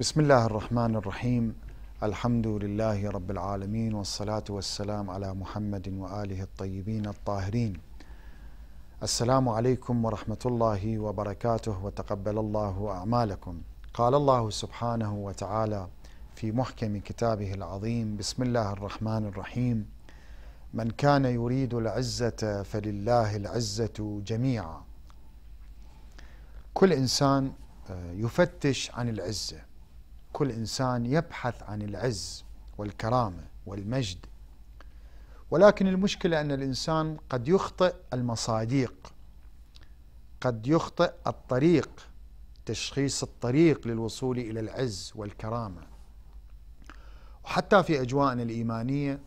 بسم الله الرحمن الرحيم الحمد لله رب العالمين والصلاة والسلام على محمد وآله الطيبين الطاهرين السلام عليكم ورحمة الله وبركاته وتقبل الله أعمالكم قال الله سبحانه وتعالى في محكم كتابه العظيم بسم الله الرحمن الرحيم من كان يريد العزة فلله العزة جميعا كل إنسان يفتش عن العزه كل انسان يبحث عن العز والكرامه والمجد ولكن المشكله ان الانسان قد يخطئ المصاديق قد يخطئ الطريق تشخيص الطريق للوصول الى العز والكرامه وحتى في اجواءنا الايمانيه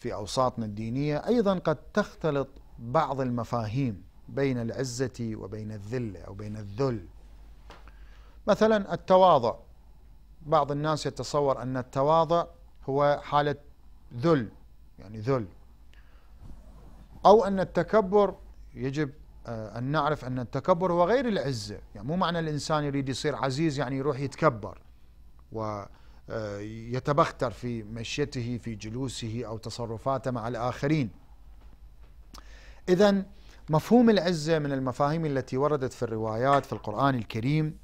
في اوساطنا الدينيه ايضا قد تختلط بعض المفاهيم بين العزه وبين الذله او بين الذل مثلا التواضع بعض الناس يتصور أن التواضع هو حالة ذل يعني ذل أو أن التكبر يجب آه، أن نعرف أن التكبر هو غير العزة يعني مو معنى الإنسان يريد يصير عزيز يعني يروح يتكبر ويتبختر آه، في مشيته في جلوسه أو تصرفاته مع الآخرين إذا مفهوم العزة من المفاهيم التي وردت في الروايات في القرآن الكريم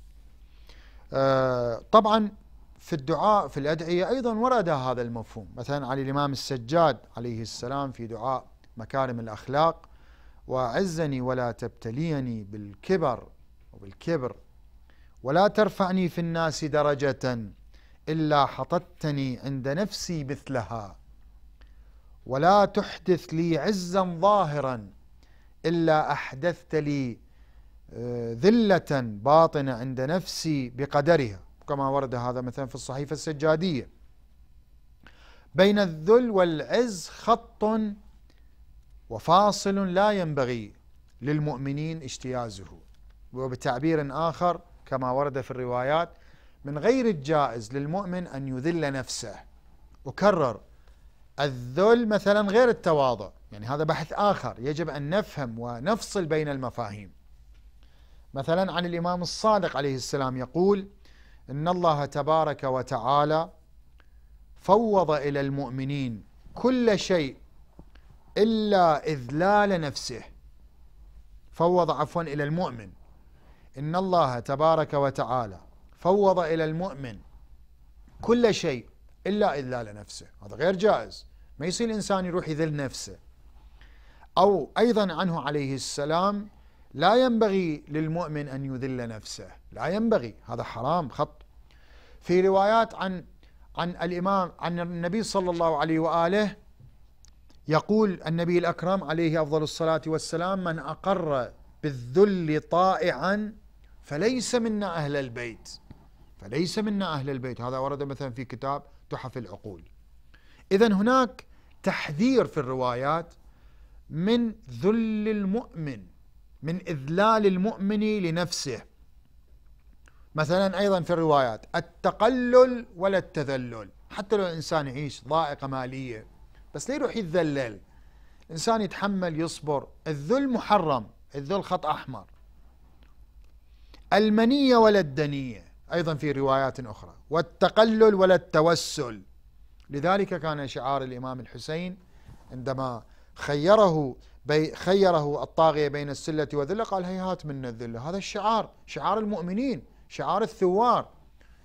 آه، طبعا في الدعاء في الأدعية أيضا ورد هذا المفهوم مثلا على الإمام السجاد عليه السلام في دعاء مكارم الأخلاق وأعزني ولا تبتليني بالكبر وبالكبر ولا ترفعني في الناس درجة إلا حطتني عند نفسي مثلها ولا تحدث لي عزا ظاهرا إلا أحدثت لي آه، ذلة باطنة عند نفسي بقدرها كما ورد هذا مثلا في الصحيفة السجادية بين الذل والعز خط وفاصل لا ينبغي للمؤمنين اجتيازه وبتعبير آخر كما ورد في الروايات من غير الجائز للمؤمن أن يذل نفسه أكرر الذل مثلا غير التواضع يعني هذا بحث آخر يجب أن نفهم ونفصل بين المفاهيم مثلا عن الإمام الصادق عليه السلام يقول ان الله تبارك وتعالى فوض الى المؤمنين كل شيء الا اذلال نفسه فوض عفوا الى المؤمن ان الله تبارك وتعالى فوض الى المؤمن كل شيء الا اذلال نفسه هذا غير جائز ما يصير الانسان يروح يذل نفسه او ايضا عنه عليه السلام لا ينبغي للمؤمن ان يذل نفسه لا ينبغي هذا حرام خط في روايات عن عن الإمام عن النبي صلى الله عليه وآله يقول النبي الأكرم عليه أفضل الصلاة والسلام من أقر بالذل طائعا فليس منا أهل البيت فليس منا أهل البيت هذا ورد مثلا في كتاب تحف العقول إذا هناك تحذير في الروايات من ذل المؤمن من إذلال المؤمن لنفسه مثلا أيضا في الروايات التقلل ولا التذلل حتى لو الإنسان يعيش ضائقة مالية بس لا يروح يتذلل الإنسان يتحمل يصبر الذل محرم الذل خط أحمر المنية ولا الدنية أيضا في روايات أخرى والتقلل ولا التوسل لذلك كان شعار الإمام الحسين عندما خيره بي خيره الطاغية بين السلة والذلة قال هيهات منا الذلة هذا الشعار شعار المؤمنين شعار الثوار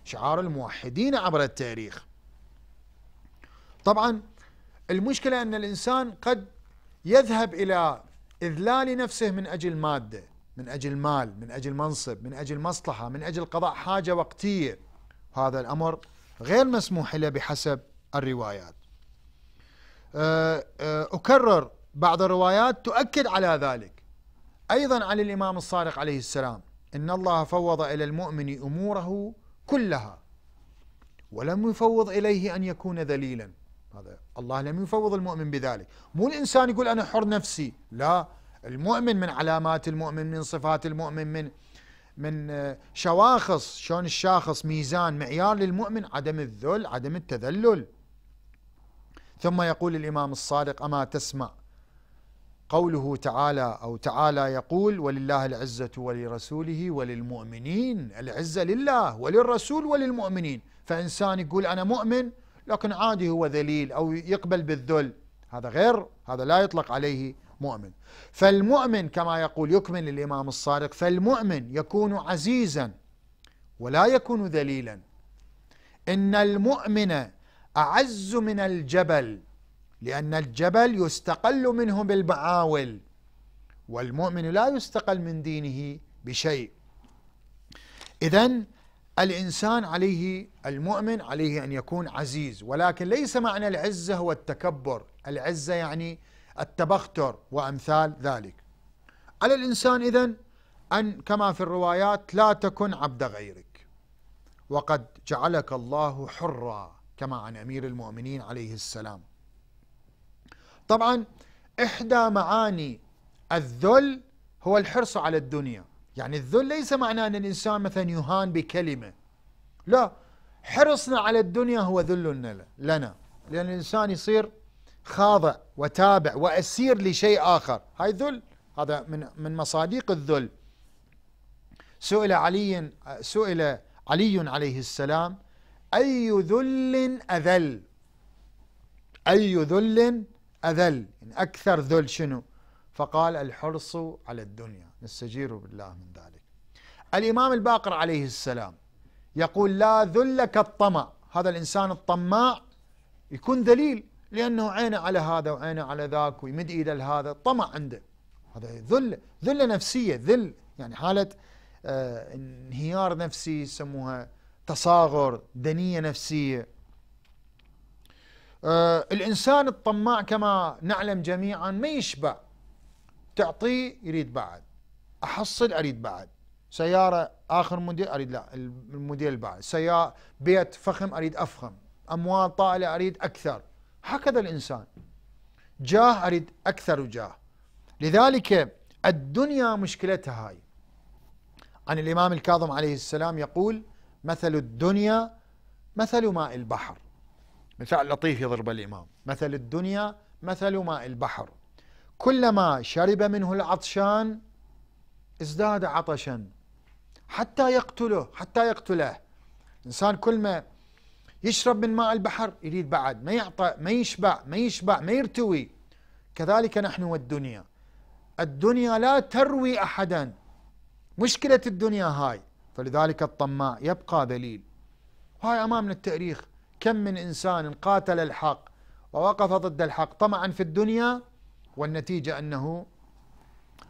شعار الموحدين عبر التاريخ طبعا المشكلة أن الإنسان قد يذهب إلى إذلال نفسه من أجل مادة من أجل مال من أجل منصب من أجل مصلحة من أجل قضاء حاجة وقتية هذا الأمر غير مسموح له بحسب الروايات آه، آه، أكرر بعض الروايات تؤكد على ذلك أيضا على الإمام الصادق عليه السلام إن الله فوض إلى المؤمن أموره كلها ولم يفوض إليه أن يكون ذليلا هذا الله لم يفوض المؤمن بذلك مو الإنسان يقول أنا حر نفسي لا المؤمن من علامات المؤمن من صفات المؤمن من من آه، شواخص شلون الشاخص ميزان معيار للمؤمن عدم الذل عدم التذلل ثم يقول الإمام الصادق أما تسمع قوله تعالى أو تعالى يقول ولله العزة ولرسوله وللمؤمنين العزة لله وللرسول وللمؤمنين فإنسان يقول أنا مؤمن لكن عادي هو ذليل أو يقبل بالذل هذا غير هذا لا يطلق عليه مؤمن فالمؤمن كما يقول يكمل الإمام الصادق فالمؤمن يكون عزيزا ولا يكون ذليلا إن المؤمن أعز من الجبل لأن الجبل يستقل منه بالمعاول والمؤمن لا يستقل من دينه بشيء إذا الإنسان عليه المؤمن عليه أن يكون عزيز ولكن ليس معنى العزة هو التكبر العزة يعني التبختر وأمثال ذلك على الإنسان إذا أن كما في الروايات لا تكن عبد غيرك وقد جعلك الله حرا كما عن أمير المؤمنين عليه السلام طبعا إحدى معاني الذل هو الحرص على الدنيا يعني الذل ليس معناه أن الإنسان مثلا يهان بكلمة لا حرصنا على الدنيا هو ذل لنا لأن الإنسان يصير خاضع وتابع وأسير لشيء آخر هاي ذل هذا من من مصادق الذل سئل علي سئل علي عليه السلام أي ذل أذل أي ذل أذل يعني أكثر ذل شنو فقال الحرص على الدنيا نستجير بالله من ذلك الإمام الباقر عليه السلام يقول لا ذل كالطمع هذا الإنسان الطماع يكون ذليل لأنه عينه على هذا وعينه على ذاك ويمد إيده لهذا طمع عنده هذا ذل ذلة نفسية ذل يعني حالة آه، انهيار نفسي يسموها تصاغر دنية نفسية آه، الإنسان الطماع كما نعلم جميعا ما يشبع تعطيه يريد بعد أحصل أريد بعد سيارة آخر موديل أريد لا الموديل بعد سيارة بيت فخم أريد أفخم أموال طائلة أريد أكثر هكذا الإنسان جاه أريد أكثر جاه لذلك الدنيا مشكلتها هاي عن الإمام الكاظم عليه السلام يقول مثل الدنيا مثل ماء البحر مثال لطيف يضرب الإمام مثل الدنيا مثل ماء البحر كلما شرب منه العطشان ازداد عطشا حتى يقتله حتى يقتله الإنسان كل ما يشرب من ماء البحر يريد بعد ما يعطى ما يشبع ما يشبع ما يرتوي كذلك نحن والدنيا الدنيا لا تروي أحدا مشكلة الدنيا هاي فلذلك الطماع يبقى ذليل هاي أمامنا التاريخ كم من انسان قاتل الحق ووقف ضد الحق طمعا في الدنيا والنتيجه انه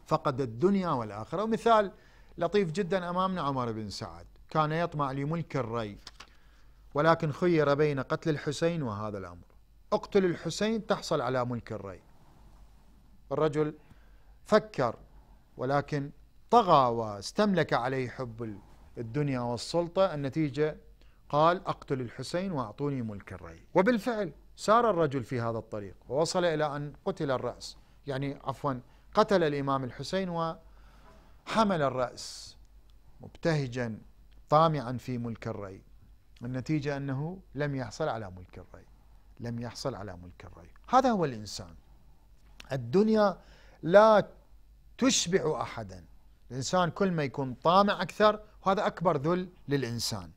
فقد الدنيا والاخره ومثال لطيف جدا امامنا عمر بن سعد كان يطمع لملك الري ولكن خير بين قتل الحسين وهذا الامر اقتل الحسين تحصل على ملك الري الرجل فكر ولكن طغى واستملك عليه حب الدنيا والسلطه النتيجه قال أقتل الحسين وأعطوني ملك الري وبالفعل سار الرجل في هذا الطريق ووصل إلى أن قتل الرأس يعني عفوا قتل الإمام الحسين وحمل الرأس مبتهجا طامعا في ملك الري النتيجة أنه لم يحصل على ملك الري لم يحصل على ملك الري هذا هو الإنسان الدنيا لا تشبع أحدا الإنسان كل ما يكون طامع أكثر وهذا أكبر ذل للإنسان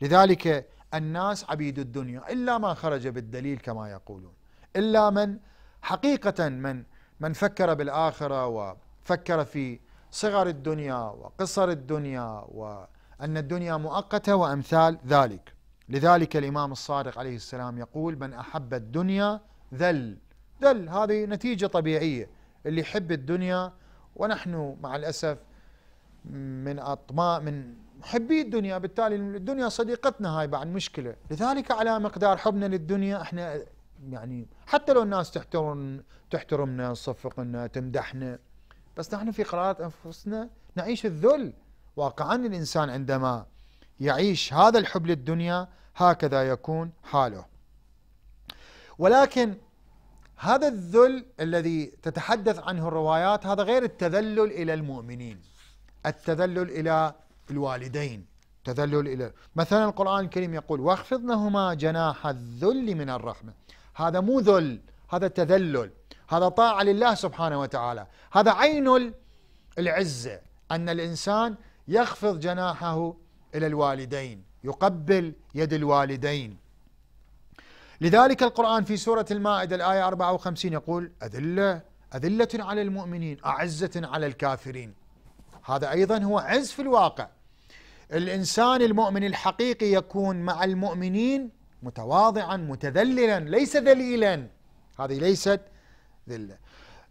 لذلك الناس عبيد الدنيا إلا ما خرج بالدليل كما يقولون إلا من حقيقة من من فكر بالآخرة وفكر في صغر الدنيا وقصر الدنيا وأن الدنيا مؤقتة وأمثال ذلك لذلك الإمام الصادق عليه السلام يقول من أحب الدنيا ذل ذل هذه نتيجة طبيعية اللي يحب الدنيا ونحن مع الأسف من أطماء من محبي الدنيا بالتالي الدنيا صديقتنا هاي بعد مشكلة لذلك على مقدار حبنا للدنيا احنا يعني حتى لو الناس تحترم تحترمنا تصفق لنا تمدحنا بس نحن في قرارات انفسنا نعيش الذل واقعا الانسان عندما يعيش هذا الحب للدنيا هكذا يكون حاله ولكن هذا الذل الذي تتحدث عنه الروايات هذا غير التذلل الى المؤمنين التذلل الى الوالدين تذلل إلى مثلا القرآن الكريم يقول واخفض لهما جناح الذل من الرحمة هذا مو ذل هذا تذلل هذا طاعة لله سبحانه وتعالى هذا عين العزة أن الإنسان يخفض جناحه إلى الوالدين يقبل يد الوالدين لذلك القرآن في سورة المائدة الآية 54 يقول أذلة أذلة على المؤمنين أعزة على الكافرين هذا أيضا هو عز في الواقع الانسان المؤمن الحقيقي يكون مع المؤمنين متواضعا متذللا ليس ذليلا هذه ليست ذله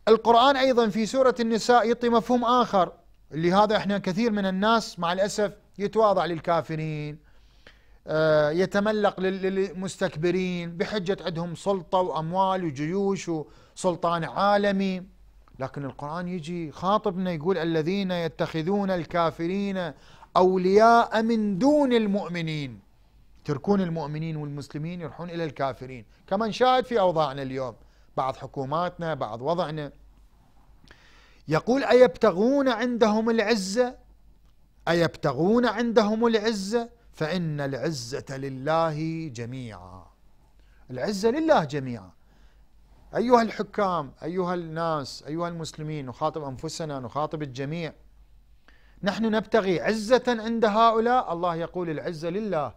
القران ايضا في سوره النساء يعطي مفهوم اخر اللي هذا احنا كثير من الناس مع الاسف يتواضع للكافرين آه، يتملق للمستكبرين بحجة عندهم سلطة وأموال وجيوش وسلطان عالمي لكن القرآن يجي خاطبنا يقول الذين يتخذون الكافرين أولياء من دون المؤمنين تركون المؤمنين والمسلمين يروحون إلى الكافرين كما نشاهد في أوضاعنا اليوم بعض حكوماتنا بعض وضعنا يقول أيبتغون عندهم العزة أيبتغون عندهم العزة فإن العزة لله جميعا العزة لله جميعا أيها الحكام أيها الناس أيها المسلمين نخاطب أنفسنا نخاطب الجميع نحن نبتغي عزة عند هؤلاء الله يقول العزة لله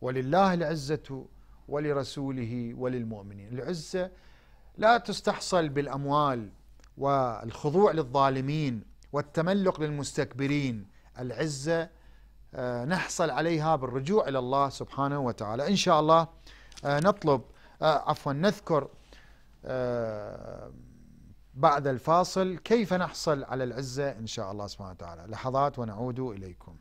ولله العزة ولرسوله وللمؤمنين العزة لا تستحصل بالأموال والخضوع للظالمين والتملق للمستكبرين العزة آه، نحصل عليها بالرجوع إلى الله سبحانه وتعالى إن شاء الله آه، نطلب آه، عفوا نذكر بعد الفاصل كيف نحصل على العزة إن شاء الله سبحانه وتعالى لحظات ونعود إليكم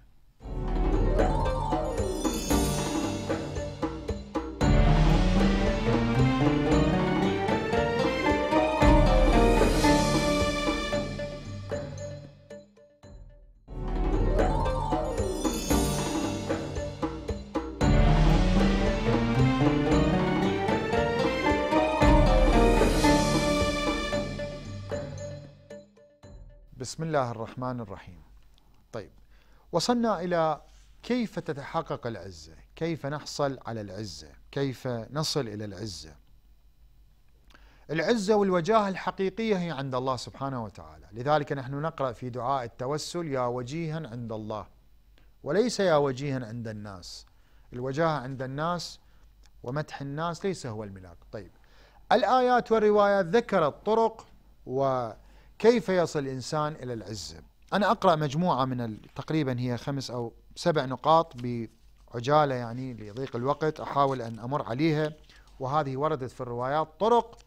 بسم الله الرحمن الرحيم طيب وصلنا إلى كيف تتحقق العزة كيف نحصل على العزة كيف نصل إلى العزة العزة والوجاهة الحقيقية هي عند الله سبحانه وتعالى لذلك نحن نقرأ في دعاء التوسل يا وجيها عند الله وليس يا وجيها عند الناس الوجاهة عند الناس ومدح الناس ليس هو الملاك طيب الآيات والروايات ذكرت طرق و كيف يصل الإنسان إلى العزة أنا أقرأ مجموعة من تقريبا هي خمس أو سبع نقاط بعجالة يعني لضيق الوقت أحاول أن أمر عليها وهذه وردت في الروايات طرق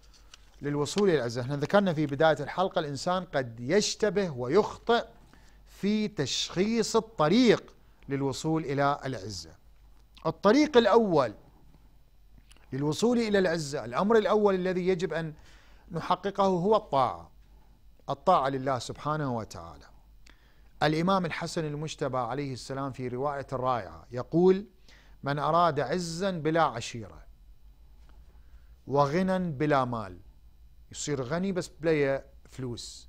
للوصول إلى العزة احنا ذكرنا في بداية الحلقة الإنسان قد يشتبه ويخطئ في تشخيص الطريق للوصول إلى العزة الطريق الأول للوصول إلى العزة الأمر الأول الذي يجب أن نحققه هو الطاعة الطاعة لله سبحانه وتعالى الإمام الحسن المجتبى عليه السلام في رواية رائعة يقول من أراد عزا بلا عشيرة وغنى بلا مال يصير غني بس بلا فلوس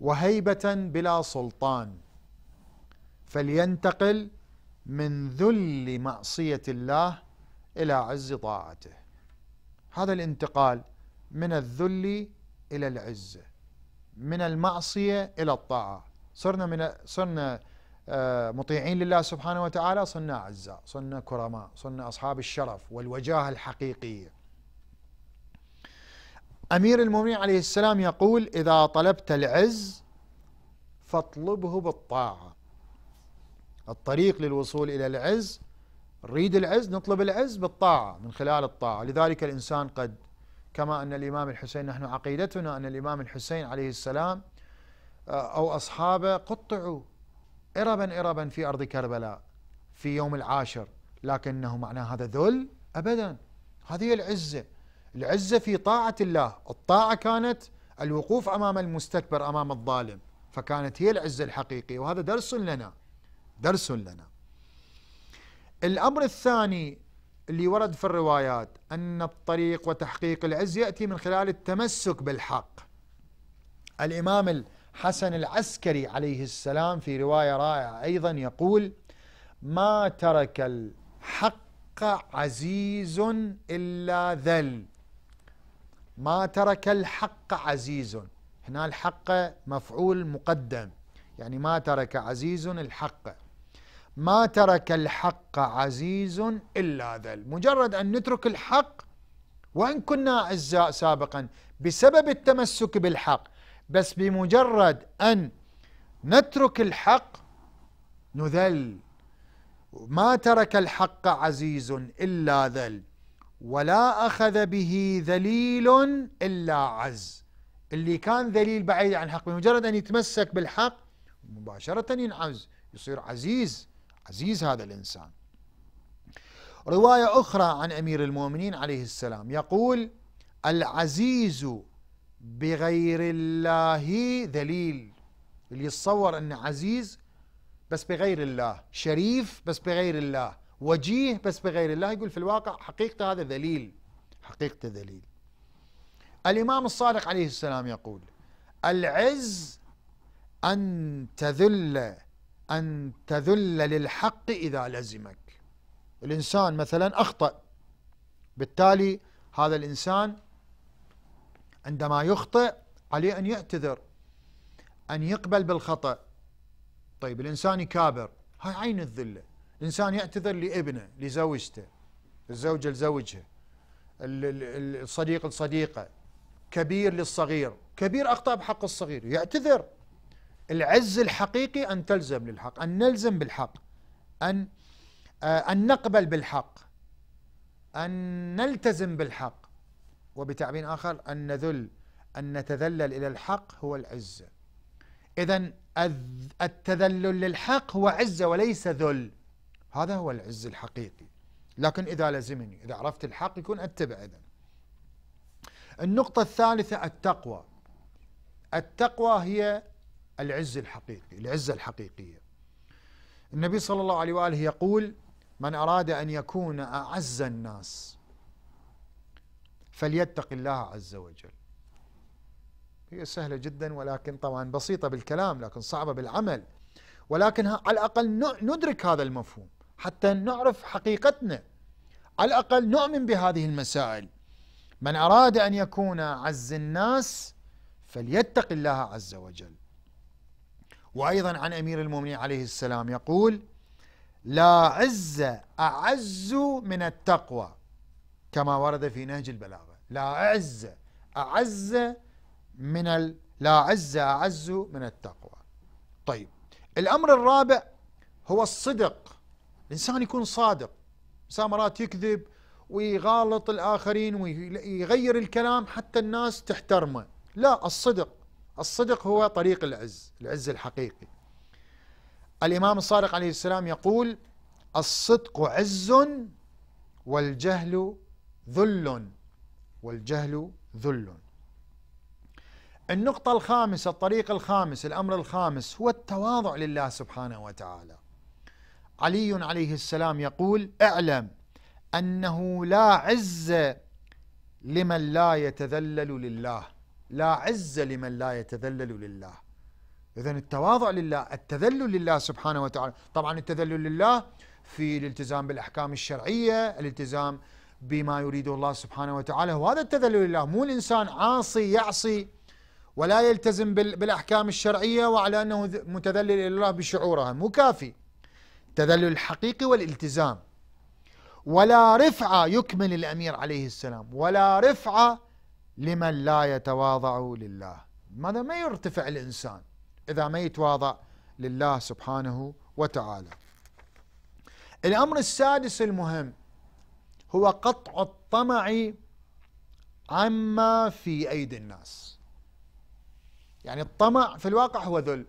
وهيبة بلا سلطان فلينتقل من ذل معصية الله إلى عز طاعته هذا الانتقال من الذل إلى العزة من المعصية إلى الطاعة صرنا من صرنا آه، مطيعين لله سبحانه وتعالى صرنا أعزاء صرنا كرماء صرنا أصحاب الشرف والوجاهة الحقيقية أمير المؤمنين عليه السلام يقول إذا طلبت العز فاطلبه بالطاعة الطريق للوصول إلى العز نريد العز نطلب العز بالطاعة من خلال الطاعة لذلك الإنسان قد كما أن الإمام الحسين نحن عقيدتنا أن الإمام الحسين عليه السلام آه، أو أصحابه قطعوا إربا إربا في أرض كربلاء في يوم العاشر لكنه معنى هذا ذل أبدا هذه العزة العزة في طاعة الله الطاعة كانت الوقوف أمام المستكبر أمام الظالم فكانت هي العزة الحقيقية وهذا درس لنا درس لنا الأمر الثاني اللي ورد في الروايات أن الطريق وتحقيق العز يأتي من خلال التمسك بالحق الإمام الحسن العسكري عليه السلام في رواية رائعة أيضا يقول ما ترك الحق عزيز إلا ذل ما ترك الحق عزيز هنا الحق مفعول مقدم يعني ما ترك عزيز الحق ما ترك الحق عزيز إلا ذل مجرد أن نترك الحق وإن كنا أعزاء سابقا بسبب التمسك بالحق بس بمجرد أن نترك الحق نذل ما ترك الحق عزيز إلا ذل ولا أخذ به ذليل إلا عز اللي كان ذليل بعيد عن الحق بمجرد أن يتمسك بالحق مباشرة ينعز يصير عزيز عزيز هذا الإنسان رواية أخرى عن أمير المؤمنين عليه السلام يقول العزيز بغير الله ذليل اللي يتصور أن عزيز بس بغير الله شريف بس بغير الله وجيه بس بغير الله يقول في الواقع حقيقة هذا ذليل حقيقة ذليل الإمام الصادق عليه السلام يقول العز أن تذل أن تذل للحق إذا لزمك الإنسان مثلا أخطأ بالتالي هذا الإنسان عندما يخطئ عليه أن يعتذر أن يقبل بالخطأ طيب الإنسان يكابر هاي عين الذلة الإنسان يعتذر لابنه لزوجته الزوجة لزوجها الصديق لصديقه كبير للصغير كبير أخطأ بحق الصغير يعتذر العز الحقيقي أن تلزم للحق أن نلزم بالحق أن آه، أن نقبل بالحق أن نلتزم بالحق وبتعبير آخر أن نذل أن نتذلل إلى الحق هو العزة إذا التذلل للحق هو عزة وليس ذل هذا هو العز الحقيقي لكن إذا لزمني إذا عرفت الحق يكون أتبع إذا النقطة الثالثة التقوى التقوى هي العز الحقيقي العزة الحقيقية النبي صلى الله عليه وآله يقول من أراد أن يكون أعز الناس فليتق الله عز وجل هي سهلة جدا ولكن طبعا بسيطة بالكلام لكن صعبة بالعمل ولكن على الأقل ندرك هذا المفهوم حتى نعرف حقيقتنا على الأقل نؤمن بهذه المسائل من أراد أن يكون عز الناس فليتق الله عز وجل وأيضا عن أمير المؤمنين عليه السلام يقول لا عز أعز من التقوى كما ورد في نهج البلاغة لا عز أعز من ال... لا عز أعز من التقوى طيب الأمر الرابع هو الصدق الإنسان يكون صادق سامرات مرات يكذب ويغالط الآخرين ويغير الكلام حتى الناس تحترمه لا الصدق الصدق هو طريق العز العز الحقيقي الإمام الصادق عليه السلام يقول الصدق عز والجهل ذل والجهل ذل النقطة الخامسة الطريق الخامس الأمر الخامس هو التواضع لله سبحانه وتعالى علي عليه السلام يقول اعلم أنه لا عز لمن لا يتذلل لله لا عز لمن لا يتذلل لله إذا التواضع لله التذلل لله سبحانه وتعالى طبعا التذلل لله في الالتزام بالأحكام الشرعية الالتزام بما يريده الله سبحانه وتعالى وهذا التذلل لله مو الإنسان عاصي يعصي ولا يلتزم بالأحكام الشرعية وعلى أنه متذلل إلى الله بشعورها مو كافي التذلل الحقيقي والالتزام ولا رفعة يكمل الأمير عليه السلام ولا رفعة لمن لا يتواضع لله ماذا ما يرتفع الإنسان إذا ما يتواضع لله سبحانه وتعالى الأمر السادس المهم هو قطع الطمع عما في أيدي الناس يعني الطمع في الواقع هو ذل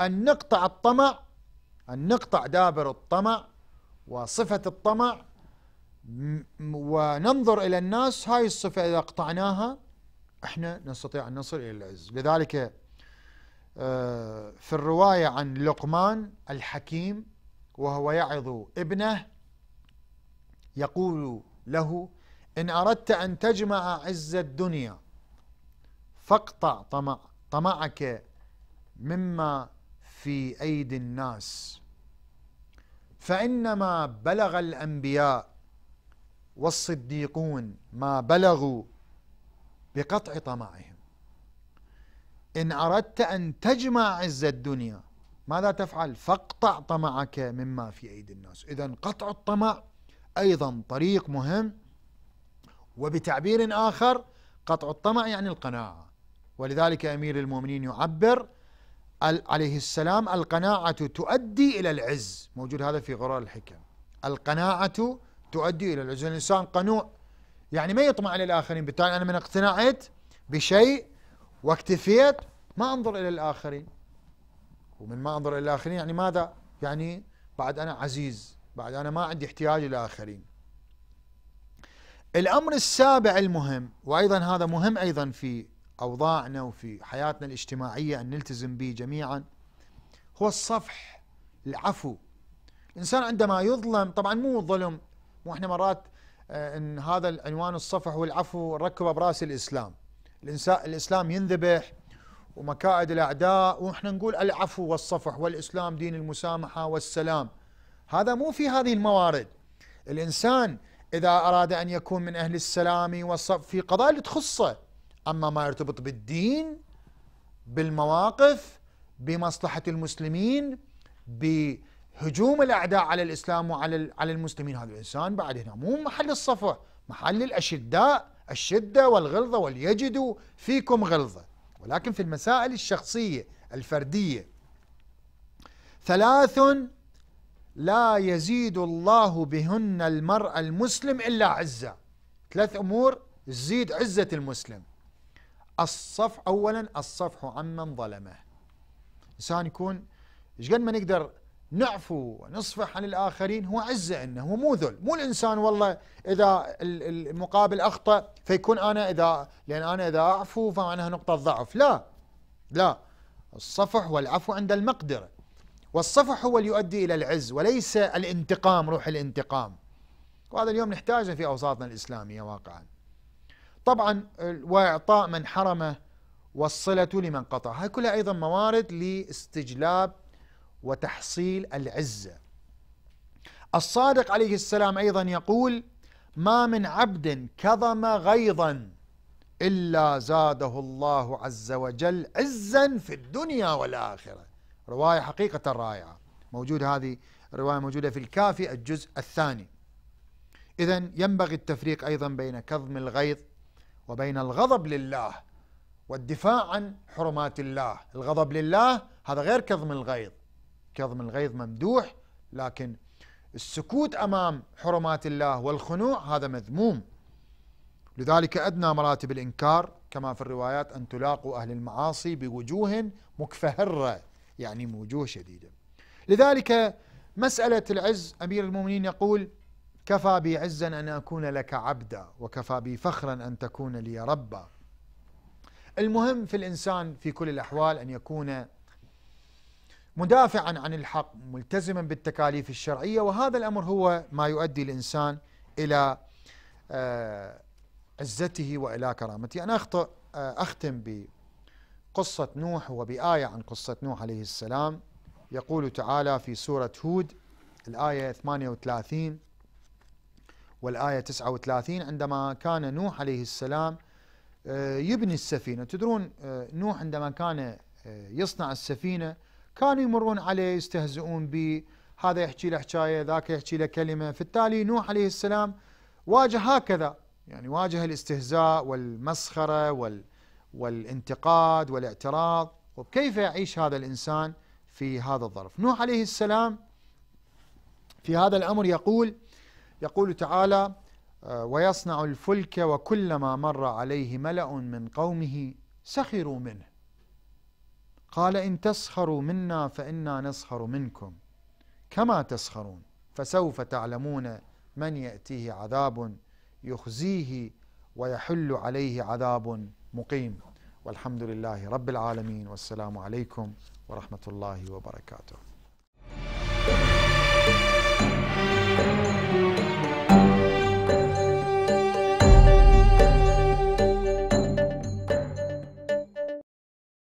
أن نقطع الطمع أن نقطع دابر الطمع وصفة الطمع وننظر إلى الناس هاي الصفة إذا قطعناها احنا نستطيع أن نصل إلى العز لذلك آه، في الرواية عن لقمان الحكيم وهو يعظ ابنه يقول له إن أردت أن تجمع عز الدنيا فاقطع طمع طمعك مما في أيدي الناس فإنما بلغ الأنبياء والصديقون ما بلغوا بقطع طمعهم إن أردت أن تجمع عز الدنيا ماذا تفعل فاقطع طمعك مما في أيدي الناس إذا قطع الطمع أيضا طريق مهم وبتعبير آخر قطع الطمع يعني القناعة ولذلك أمير المؤمنين يعبر عليه السلام القناعة تؤدي إلى العز موجود هذا في غرار الحكم القناعة تؤدي إلى العز الإنسان قنوع يعني ما يطمع للآخرين بالتالي أنا من اقتنعت بشيء واكتفيت ما أنظر إلى الآخرين ومن ما أنظر إلى الآخرين يعني ماذا يعني بعد أنا عزيز بعد أنا ما عندي احتياج إلى آخرين الأمر السابع المهم وأيضا هذا مهم أيضا في أوضاعنا وفي حياتنا الاجتماعية أن نلتزم به جميعا هو الصفح العفو الإنسان عندما يظلم طبعا مو ظلم مو احنا مرات آه، ان هذا العنوان الصفح والعفو ركبه براس الاسلام الانسان الاسلام ينذبح ومكائد الاعداء واحنا نقول العفو والصفح والاسلام دين المسامحه والسلام هذا مو في هذه الموارد الانسان اذا اراد ان يكون من اهل السلام والصف في قضايا تخصه اما ما يرتبط بالدين بالمواقف بمصلحه المسلمين ب هجوم الاعداء على الاسلام وعلى على المسلمين هذا الانسان بعد هنا مو محل الصفوه محل الاشداء الشده والغلظه وليجدوا فيكم غلظه ولكن في المسائل الشخصيه الفرديه ثلاث لا يزيد الله بهن المرء المسلم الا عزه ثلاث امور تزيد عزه المسلم الصف اولا الصفح عمن ظلمه انسان يكون ايش قد ما نقدر نعفو ونصفح عن الآخرين هو عزة إنه هو مو ذل مو الإنسان والله إذا المقابل أخطأ فيكون أنا إذا لأن أنا إذا أعفو فمعناها نقطة ضعف لا لا الصفح والعفو عند المقدرة والصفح هو اللي يؤدي إلى العز وليس الانتقام روح الانتقام وهذا اليوم نحتاجه في أوساطنا الإسلامية واقعا طبعا وإعطاء من حرمه والصلة لمن قطع هاي كلها أيضا موارد لاستجلاب وتحصيل العزه الصادق عليه السلام ايضا يقول ما من عبد كظم غيظا الا زاده الله عز وجل عزا في الدنيا والاخره روايه حقيقه رائعه موجود هذه الروايه موجوده في الكافي الجزء الثاني اذا ينبغي التفريق ايضا بين كظم الغيظ وبين الغضب لله والدفاع عن حرمات الله الغضب لله هذا غير كظم الغيظ كظم الغيظ ممدوح لكن السكوت امام حرمات الله والخنوع هذا مذموم لذلك ادنى مراتب الانكار كما في الروايات ان تلاقوا اهل المعاصي بوجوه مكفهره يعني وجوه شديده لذلك مساله العز امير المؤمنين يقول كفى بي عزا ان اكون لك عبدا وكفى بي فخرا ان تكون لي ربا المهم في الانسان في كل الاحوال ان يكون مدافعا عن الحق ملتزما بالتكاليف الشرعيه وهذا الامر هو ما يؤدي الانسان الى آه، عزته والى كرامته انا اخطئ آه، اختم بقصه نوح وبايه عن قصه نوح عليه السلام يقول تعالى في سوره هود الايه 38 والايه 39 عندما كان نوح عليه السلام آه، يبني السفينه تدرون نوح عندما كان يصنع السفينه كانوا يمرون عليه يستهزئون به هذا يحكي له حكايه ذاك يحكي له كلمه فبالتالي نوح عليه السلام واجه هكذا يعني واجه الاستهزاء والمسخره وال والانتقاد والاعتراض وكيف يعيش هذا الانسان في هذا الظرف نوح عليه السلام في هذا الامر يقول يقول تعالى آه، ويصنع الفلك وكلما مر عليه ملأ من قومه سخروا منه قال إن تسخروا منا فإنا نسخر منكم كما تسخرون فسوف تعلمون من يأتيه عذاب يخزيه ويحل عليه عذاب مقيم والحمد لله رب العالمين والسلام عليكم ورحمة الله وبركاته